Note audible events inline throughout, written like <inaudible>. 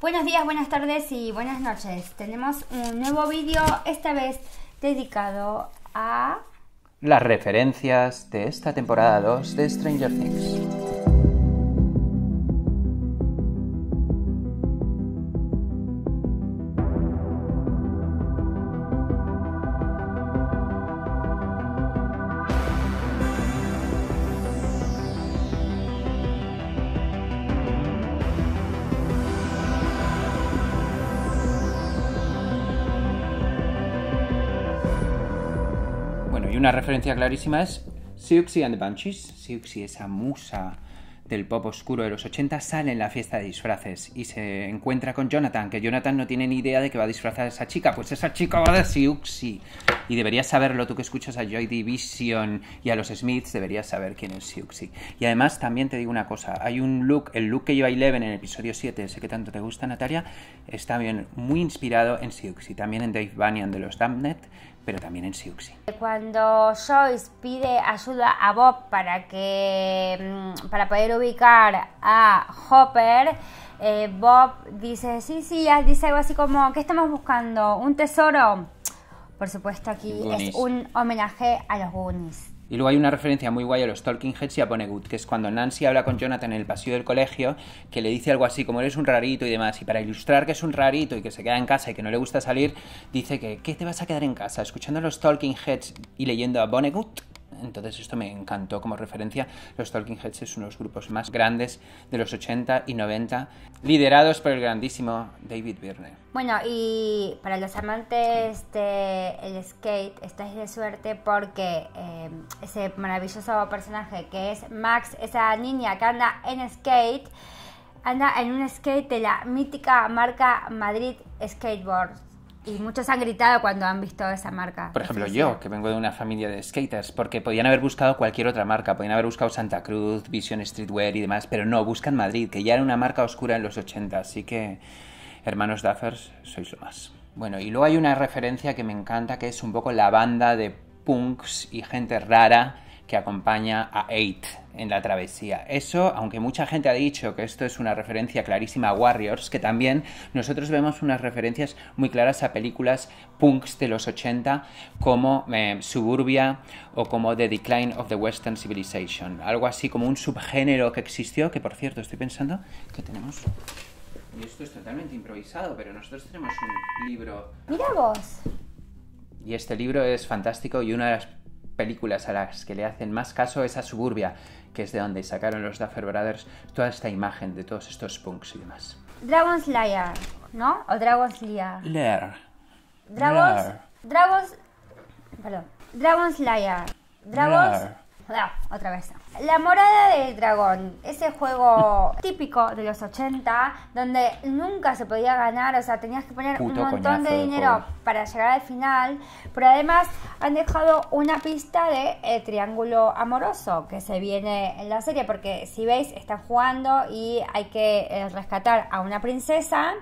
Buenos días, buenas tardes y buenas noches. Tenemos un nuevo vídeo, esta vez dedicado a... Las referencias de esta temporada 2 de Stranger Things. una referencia clarísima es Siouxsie and the Banshees. Siouxsie, esa musa del pop oscuro de los 80, sale en la fiesta de disfraces y se encuentra con Jonathan, que Jonathan no tiene ni idea de que va a disfrazar a esa chica. Pues esa chica va de Siouxsie. Y deberías saberlo, tú que escuchas a Joy Division y a los Smiths, deberías saber quién es Siouxsie. Y además también te digo una cosa, hay un look, el look que lleva Eleven en el episodio 7, sé que tanto te gusta, Natalia, está bien, muy inspirado en Siuxi. también en Dave Banyan de los Damned, pero también en Siuxi. Cuando Joyce pide ayuda a Bob para, que, mm, para poder ubicar a Hopper, eh, Bob dice, sí, sí, dice algo así como, ¿qué estamos buscando? ¿Un tesoro? Por supuesto aquí es un homenaje a los Goonies. Y luego hay una referencia muy guay a los Talking Heads y a ponegut que es cuando Nancy habla con Jonathan en el pasillo del colegio, que le dice algo así como eres un rarito y demás. Y para ilustrar que es un rarito y que se queda en casa y que no le gusta salir, dice que ¿qué te vas a quedar en casa? ¿Escuchando los Talking Heads y leyendo a Bonegut Entonces esto me encantó como referencia. Los Talking Heads es uno de los grupos más grandes de los 80 y 90 liderados por el grandísimo David Byrne. Bueno, y para los amantes del skate, estáis de suerte porque em, ese maravilloso personaje que es Max, esa niña que anda en skate, anda en un skate de la mítica marca Madrid Skateboards y muchos han gritado cuando han visto esa marca. Por ejemplo, yo, que vengo de una familia de skaters, porque podían haber buscado cualquier otra marca, podían haber buscado Santa Cruz, Vision Streetwear y demás, pero no, buscan Madrid, que ya era una marca oscura en los 80, así que, hermanos Duffers, sois lo más. Bueno, y luego hay una referencia que me encanta, que es un poco la banda de punks y gente rara que acompaña a Eight en la travesía. Eso, aunque mucha gente ha dicho que esto es una referencia clarísima a Warriors, que también nosotros vemos unas referencias muy claras a películas punks de los 80 como eh, Suburbia o como The Decline of the Western Civilization. Algo así como un subgénero que existió, que por cierto estoy pensando que tenemos... Y esto es totalmente improvisado, pero nosotros tenemos un libro... Mira Y este libro es fantástico y una de las películas a las que le hacen más caso es a Suburbia, que es de donde sacaron los Duffer Brothers toda esta imagen de todos estos punks y demás. Dragon's Liar, ¿no? O Dragon's Lair. Dragons. Dragons. Perdón. Dragon's Liar? Dragons otra vez. La Morada del Dragón, ese juego <laughs> típico de los 80, donde nunca se podía ganar, o sea, tenías que poner un montón de dinero para llegar al final, pero además han dejado una pista de eh, triángulo amoroso que se viene en la serie, porque si veis, están jugando y hay que eh, rescatar a una princesa.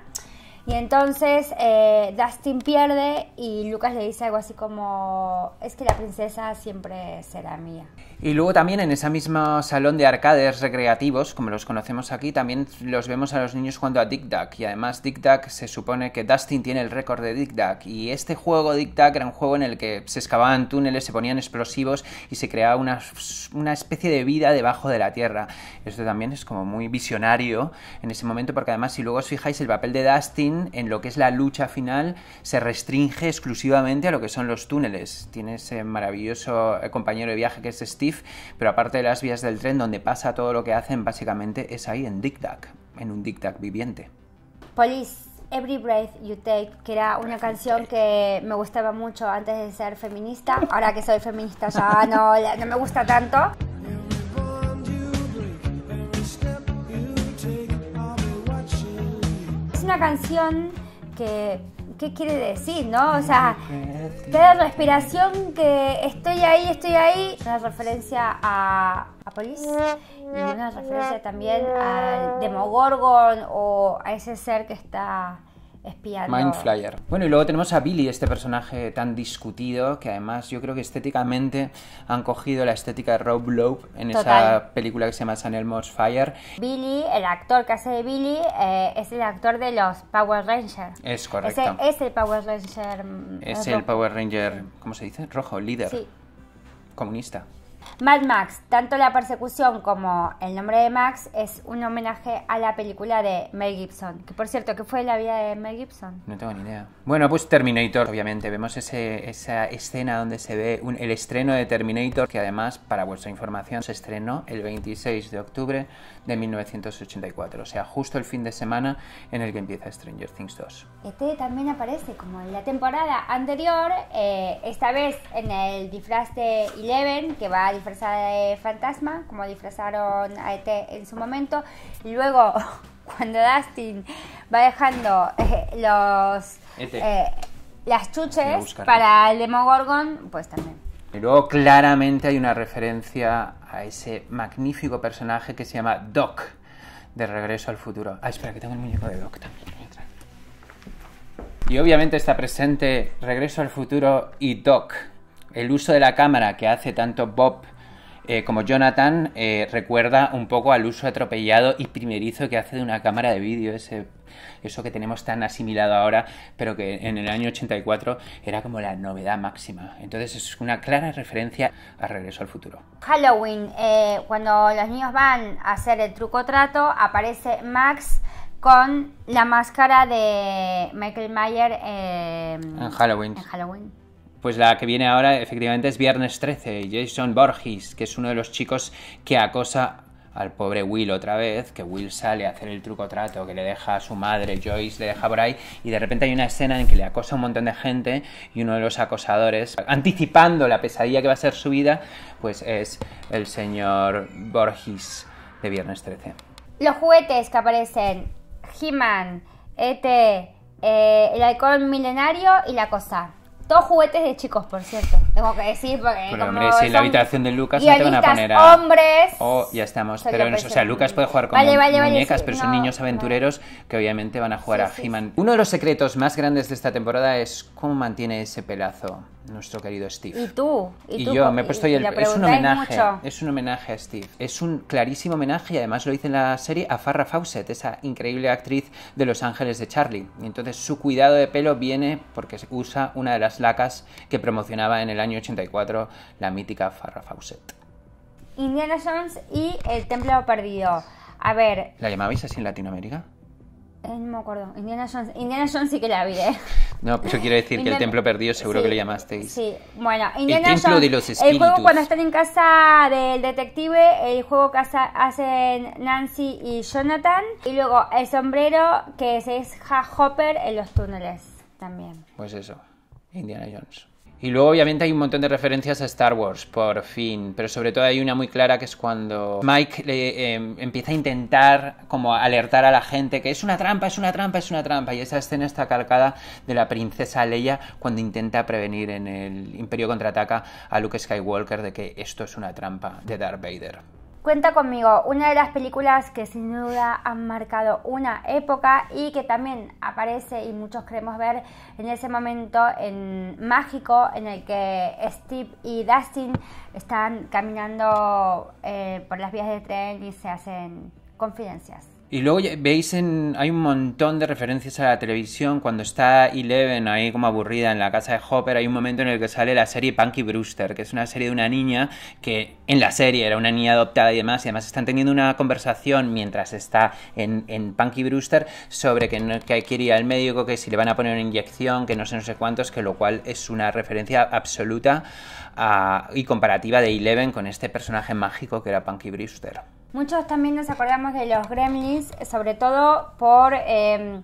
Y entonces eh, Dustin pierde y Lucas le dice algo así como, es que la princesa siempre será mía. Y luego también en ese mismo salón de arcades recreativos, como los conocemos aquí, también los vemos a los niños jugando a Dick Duck. Y además Dick Duck se supone que Dustin tiene el récord de Dick Duck. Y este juego Dick Duck era un juego en el que se excavaban túneles, se ponían explosivos y se creaba una, una especie de vida debajo de la tierra. Esto también es como muy visionario en ese momento porque además si luego os fijáis el papel de Dustin en lo que es la lucha final se restringe exclusivamente a lo que son los túneles. Tiene ese maravilloso eh, compañero de viaje que es Steve pero aparte de las vías del tren donde pasa todo lo que hacen básicamente es ahí en Dick en un Dick viviente. Police, Every Breath You Take, que era una canción que me gustaba mucho antes de ser feminista. Ahora que soy feminista ya <laughs> no, no me gusta tanto. Es una canción que ¿qué quiere decir, no? O sea, cada respiración que estoy ahí, estoy ahí, una referencia a, a Polis y una referencia también al Demogorgon o a ese ser que está Mind Flyer. Bueno, y luego tenemos a Billy, este personaje tan discutido, que además yo creo que estéticamente han cogido la estética de Rob Lowe en esa película que se llama San Elmo's Fire. Billy, el actor que hace de Billy, eh, es el actor de los Power Rangers. Es correcto. es el Power Ranger. Mm, es eh, el Power Ranger, ¿cómo se dice? Rojo, líder. Sí. Comunista. Mad Max, tanto la persecución como el nombre de Max es un homenaje a la película de Mel Gibson. Que por cierto, ¿qué fue la vida de Mel Gibson? No tengo ni idea. Bueno, pues Terminator, obviamente. Vemos esa escena donde se ve el estreno de Terminator, que además, para vuestra información, se estrenó el 26 de octubre de 1984. O sea, justo el fin de semana en el que empieza Stranger Things 2. Este también aparece como en la temporada anterior, eh, esta vez en el disfraz Eleven, que va a disfrazada de fantasma, como disfrazaron a ET en su momento. Y luego, <laughs> cuando Dustin va dejando eh, los e eh, las chuches para el Demogorgon, pues también. Y luego claramente hay una referencia a ese magnífico personaje que se llama Doc, de Regreso al Futuro. Ah, espera, que tengo el muñeco de Doc también. Y obviamente está presente Regreso al Futuro y Doc, el uso de la cámara que hace tanto Bob eh, como Jonathan eh, recuerda un poco al uso atropellado y primerizo que hace de una cámara de vídeo, ese, eso que tenemos tan asimilado ahora, pero que en el año 84 era como la novedad máxima. Entonces es una clara referencia a Regreso al Futuro. Halloween, eh, cuando los niños van a hacer el truco trato, aparece Max con la máscara de Michael Mayer en En Halloween. Pues la que viene ahora efectivamente es Viernes 13, Jason Borges, que es uno de los chicos que acosa al pobre Will otra vez, que Will sale a hacer el truco trato, que le deja a su madre, Joyce, le deja por ahí, y de repente hay una escena en que le acosa un montón de gente y uno de los acosadores, anticipando la pesadilla que va a ser su vida, pues es el señor Borges de Viernes 13. Los juguetes que aparecen, He-Man, ET, eh, el alcohol milenario y la cosa. Todos juguetes de chicos, por cierto. Tengo que decir, porque. en la habitación de Lucas no te van a poner a. hombres! Oh, ya estamos. pero, o sea, Lucas puede jugar con muñecas, pero son niños aventureros que obviamente van a jugar a He-Man. Uno de los secretos más grandes de esta temporada es cómo mantiene ese pelazo nuestro querido Steve. Y tú. Y, yo, me he puesto el, es un homenaje. Es un homenaje a Steve. Es un clarísimo homenaje, y además lo hice en la serie, a Farrah Fawcett, esa increíble actriz de Los Ángeles de Charlie. Y entonces su cuidado de pelo viene porque usa una de las lacas que promocionaba en el año 84 la mítica Farrah Fawcett. Indiana Jones y el Templo Perdido. A ver. ¿La llamabais así en Latinoamérica? Eh, no me acuerdo. Indiana Jones. Indiana Jones sí que la vi, eh. No, pues yo quiero decir que el templo perdido seguro que lo llamasteis. Sí, bueno, Indiana el Jones, de los El juego cuando están en casa del detective, el juego que hacen Nancy y Jonathan. Y luego el sombrero que es, es Hopper en los túneles también. Pues eso, Indiana Jones. Y luego obviamente hay un montón de referencias a Star Wars, por fin, pero sobre todo hay una muy clara que es cuando Mike le, em, empieza a intentar como alertar a la gente que es una trampa, es una trampa, es una trampa, y esa escena está calcada de la princesa Leia cuando intenta prevenir en el Imperio Contraataca a Luke Skywalker de que esto es una trampa de Darth Vader. Cuenta conmigo, una de las películas que sin duda han marcado una época y que también aparece y muchos queremos ver en ese momento en mágico en el que Steve y Dustin están caminando eh, por las vías del tren y se hacen confidencias. Y luego veis, hay un montón de referencias a la televisión. Cuando está Eleven ahí como aburrida en la casa de Hopper, hay un momento en el que sale la serie Punky Brewster, que es una serie de una niña que en la serie era una niña adoptada y demás. Y además están teniendo una conversación mientras está en, Punky Brewster sobre que, hay que ir al médico, que si le van a poner una inyección, que no sé, no sé cuántos, que lo cual es una referencia absoluta y comparativa de Eleven con este personaje mágico que era Punky Brewster. Muchos también nos acordamos de los gremlins, sobre todo por em,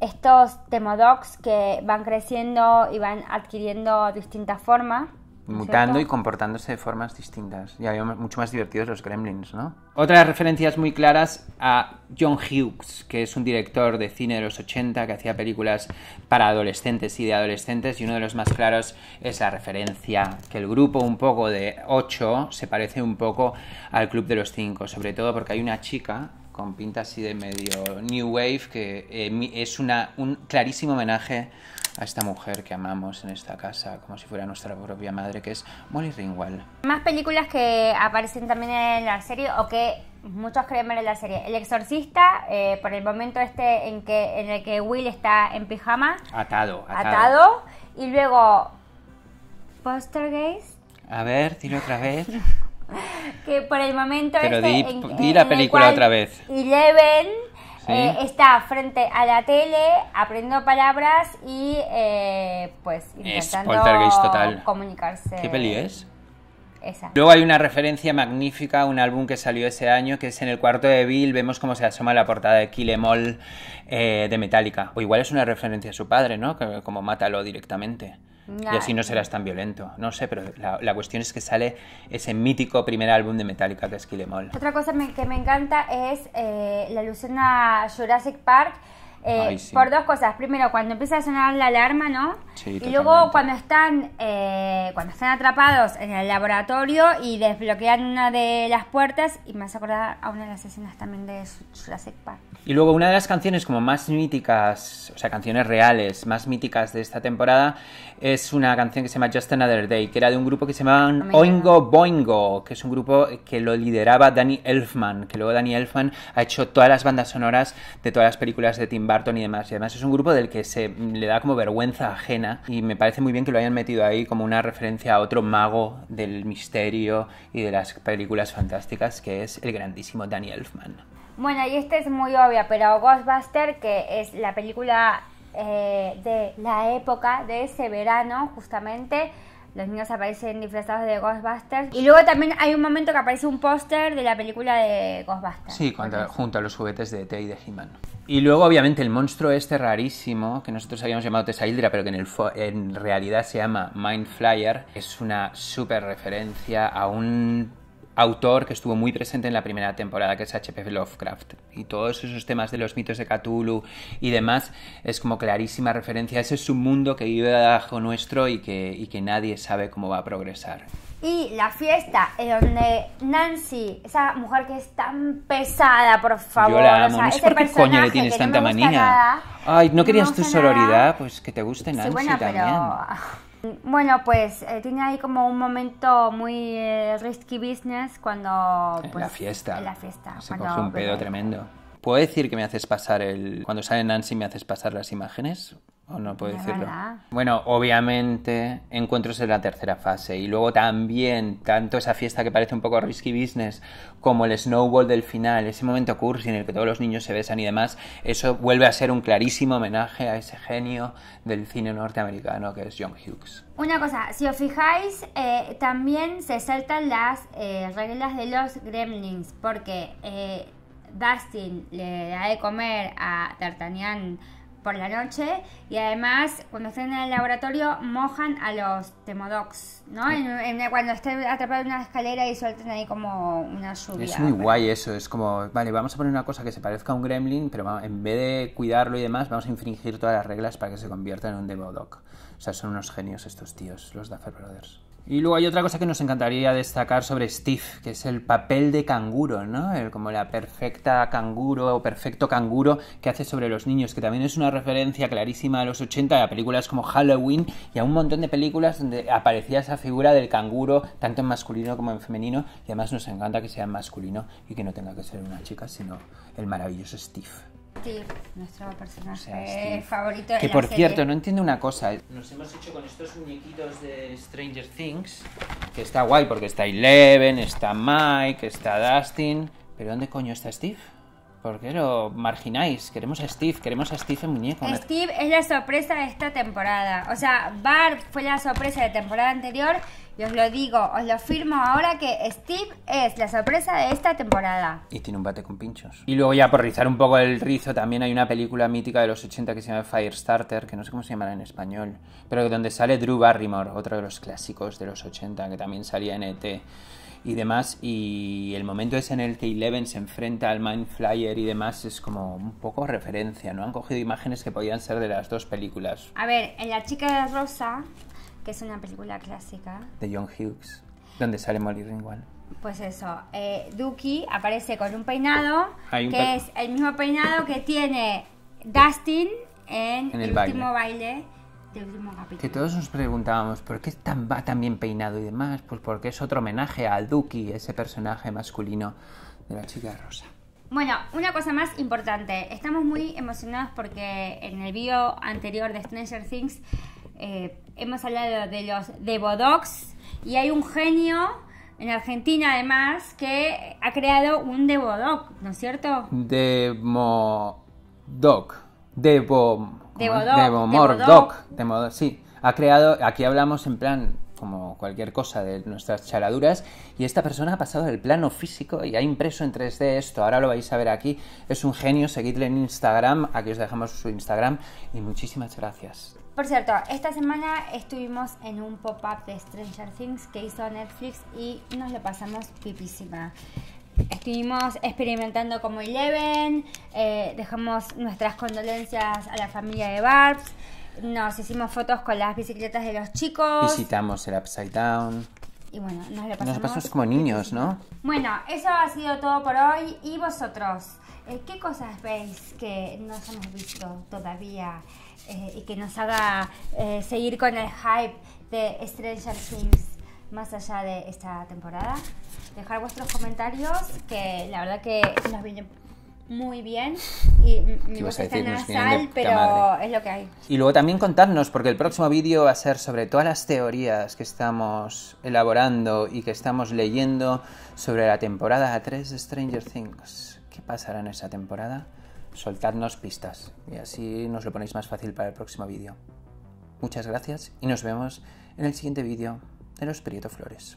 estos temodocs que van creciendo y van adquiriendo distintas formas mutando y comportándose de formas distintas. Y había mucho más divertidos los gremlins, ¿no? Otras referencias muy claras a John Hughes, que es un director de cine de los 80 que hacía películas para adolescentes y de adolescentes, y uno de los más claros es la referencia que el grupo un poco de 8 se parece un poco al Club de los 5, sobre todo porque hay una chica con pinta así de medio New Wave que eh, es un clarísimo homenaje a esta mujer que amamos en esta casa, como si fuera nuestra propia madre, que es Molly Ringwald. Más películas que aparecen también en la serie o que muchos creen ver en la serie. El Exorcista, eh, por el momento este en que en el que Will está en pijama. Atado, atado. y luego Gaze. A ver, dilo otra vez. <laughs> que por el momento Pero este, di, la película otra vez. Eleven eh, está frente a la tele aprendiendo palabras y eh, pues intentando total. comunicarse. ¿Qué peli es? Luego hay una referencia magnífica, un álbum que salió ese año, que es en el cuarto de Bill, vemos cómo se asoma la portada de Kill Em All eh, de Metallica. O igual es una referencia a su padre, ¿no? Como mátalo directamente. Y así no serás tan violento. No sé, pero la, cuestión es que sale ese mítico primer álbum de Metallica de es em Otra cosa que me encanta es eh, la alusión a Jurassic Park eh, por dos cosas. Primero, cuando empieza a sonar la alarma, ¿no? Sí, y luego cuando están, eh, cuando están atrapados en el laboratorio y desbloquean una de las puertas, y me hace acordar a una de las escenas también de Jurassic Park. Y luego una de las canciones como más míticas, o sea, canciones reales, más míticas de esta temporada, es una canción que se llama Just Another Day, que era de un grupo que se llamaban Oingo Boingo, que es un grupo que lo lideraba Danny Elfman, que luego Danny Elfman ha hecho todas las bandas sonoras de todas las películas de Tim y demás. Y además es un grupo del que se mm, le da como vergüenza ajena y me parece muy bien que lo hayan metido ahí como una referencia a otro mago del misterio y de las películas fantásticas que es el grandísimo Danny Elfman. Bueno, y este es muy obvia, pero Ghostbuster, que es la película eh, de la época, de ese verano justamente, los niños aparecen disfrazados de Ghostbusters. Y luego también hay un momento que aparece un póster de la película de Ghostbusters. Sí, junto a los juguetes de Tay y de He-Man. Y luego, obviamente, el monstruo este rarísimo, que nosotros habíamos llamado Tesaildra, pero que en, el en realidad se llama Mind Flyer, es una súper referencia a un autor que estuvo muy presente en la primera temporada, que es H.P. Lovecraft. Y todos esos temas de los mitos de Cthulhu y demás es como clarísima referencia. Ese es un mundo que vive bajo nuestro y que, y que nadie sabe cómo va a progresar. Y la fiesta en donde Nancy, esa mujer que es tan pesada, por favor. Yo la amo. no sé por qué coño le tienes tanta manía. Ay, ¿no querías tu sororidad? Pues que te guste Nancy sí, Pero... Bueno, pues eh, tiene ahí como un momento muy eh, risky business cuando... la pues, fiesta. En la fiesta. Se coge un pedo pues, tremendo. ¿Puedo decir que me haces pasar el... Cuando sale Nancy me haces pasar las imágenes? Oh, no puedo decirlo. Bueno, obviamente, encuentros en la tercera fase. Y luego también, tanto esa fiesta que parece un poco risky business, como el snowball del final, ese momento cursi en el que todos los niños se besan y demás, eso vuelve a ser un clarísimo homenaje a ese genio del cine norteamericano que es John Hughes. Una cosa, si os fijáis, eh, también se saltan las eh, reglas de los gremlins, porque eh, Dustin le da de comer a Tartanian por la noche y además cuando estén en el laboratorio mojan a los temodocs, ¿no? cuando estén atrapados en una escalera y suelten ahí como una subida. Es muy guay eso, es como, vale, vamos a poner una cosa que se parezca a un gremlin, pero en vez de cuidarlo y demás, vamos a infringir todas las reglas para que se convierta en un demodoc. O sea, son unos genios estos tíos, los Duffer Brothers. Y luego hay otra cosa que nos encantaría destacar sobre Steve, que es el papel de canguro, ¿no? El, como la perfecta canguro o perfecto canguro que hace sobre los niños, que también es una referencia clarísima a los 80, a películas como Halloween y a un montón de películas donde aparecía esa figura del canguro, tanto en masculino como en femenino, y además nos encanta que sea masculino y que no tenga que ser una chica, sino el maravilloso Steve. Steve, nuestro personaje favorito. que por cierto, no entiendo una cosa. Nos hemos hecho con estos muñequitos de Stranger Things, que está guay porque está Eleven, está Mike, está Dustin. Pero ¿dónde coño está Steve? ¿Por qué lo margináis? Queremos a Steve, queremos a Steve en muñeco. Steve es la sorpresa de esta temporada. O sea, Barb fue la sorpresa de temporada anterior y os lo digo, os lo firmo ahora que Steve es la sorpresa de esta temporada. Y tiene un bate con pinchos. Y luego ya por rizar un poco el rizo, también hay una película mítica de los 80 que se llama Firestarter, que no sé cómo se llamará en español, pero donde sale Drew Barrymore, otro de los clásicos de los 80 que también salía en ET y demás. Y el momento es en el que Eleven se enfrenta al Mind Flyer y demás es como un poco referencia, ¿no? Han cogido imágenes que podían ser de las dos películas. A ver, en La chica de la rosa, que es una película clásica. De John Hughes, donde sale Molly Ringwald. Pues eso, eh, aparece con un peinado que es el mismo peinado que tiene Dustin en, el, último baile que todos nos preguntábamos, ¿por qué tan, tan bien peinado y demás? Pues porque es otro homenaje al Duki, ese personaje masculino de la chica rosa. Bueno, una cosa más importante. Estamos muy emocionados porque en el video anterior de Stranger Things eh, hemos hablado de los Devodogs y hay un genio en Argentina además que ha creado un Devodog ¿no es cierto? Doc. Devo de Devomordoc, de sí, ha creado, aquí hablamos en plan como cualquier cosa de nuestras charaduras, y esta persona ha pasado del plano físico y ha impreso en 3D esto, ahora lo vais a ver aquí, es un genio, seguidle en Instagram, aquí os dejamos su Instagram, y muchísimas gracias. Por cierto, esta semana estuvimos en un pop-up de Stranger Things que hizo Netflix y nos lo pasamos pipísima estuvimos experimentando como Eleven, eh, dejamos nuestras condolencias a la familia de Barbs, nos hicimos fotos con las bicicletas de los chicos. Visitamos el Upside Down. Y bueno, nos lo pasamos. como niños, ¿no? Bueno, eso ha sido todo por hoy. ¿Y vosotros? Eh, ¿Qué cosas veis que no hemos visto todavía eh, y que nos haga seguir con el hype de Stranger Things? más allá de esta temporada. Dejar vuestros comentarios, que la verdad que nos viene muy bien y mi voz está nasal, pero es lo que hay. Y luego también contarnos, porque el próximo vídeo va a ser sobre todas las teorías que estamos elaborando y que estamos leyendo sobre la temporada 3 de Stranger Things. ¿Qué pasará en esa temporada? Soltadnos pistas y así nos lo ponéis más fácil para el próximo vídeo. Muchas gracias y nos vemos en el siguiente vídeo de los Prieto Flores.